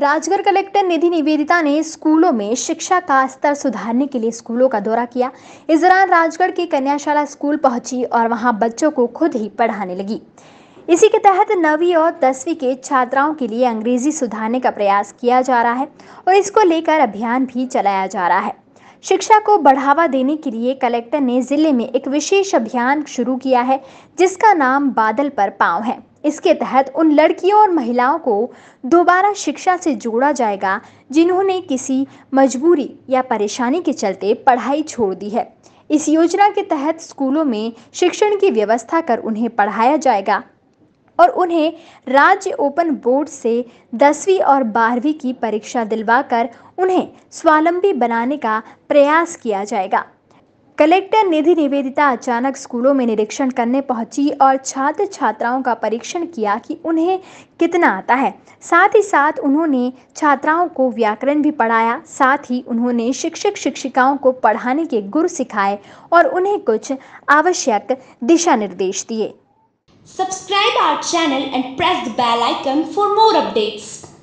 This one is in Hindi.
राजगढ़ कलेक्टर निधि निवेदिता ने स्कूलों में शिक्षा का स्तर सुधारने के लिए स्कूलों का दौरा किया इस दौरान राजगढ़ की कन्याशाला स्कूल पहुंची और वहां बच्चों को खुद ही पढ़ाने लगी इसी के तहत नवी और दसवीं के छात्राओं के लिए अंग्रेजी सुधारने का प्रयास किया जा रहा है और इसको लेकर अभियान भी चलाया जा रहा है शिक्षा को बढ़ावा देने के लिए कलेक्टर ने जिले में एक विशेष अभियान शुरू किया है जिसका नाम बादल पर पाँव है इसके तहत उन लड़कियों और महिलाओं को दोबारा शिक्षा से जोड़ा जाएगा जिन्होंने किसी मजबूरी या परेशानी के चलते पढ़ाई छोड़ दी है इस योजना के तहत स्कूलों में शिक्षण की व्यवस्था कर उन्हें पढ़ाया जाएगा और उन्हें राज्य ओपन बोर्ड से दसवीं और बारहवीं की परीक्षा दिलवाकर उन्हें स्वावलंबी बनाने का प्रयास किया जाएगा कलेक्टर निधि निवेदिता अचानक स्कूलों में निरीक्षण करने पहुंची और छात्र छात्राओं का परीक्षण किया कि उन्हें कितना आता है साथ ही साथ उन्होंने छात्राओं को व्याकरण भी पढ़ाया साथ ही उन्होंने शिक्षक शिक्षिकाओं को पढ़ाने के गुर सिखाए और उन्हें कुछ आवश्यक दिशा निर्देश दिए subscribe our channel and press the bell icon for more updates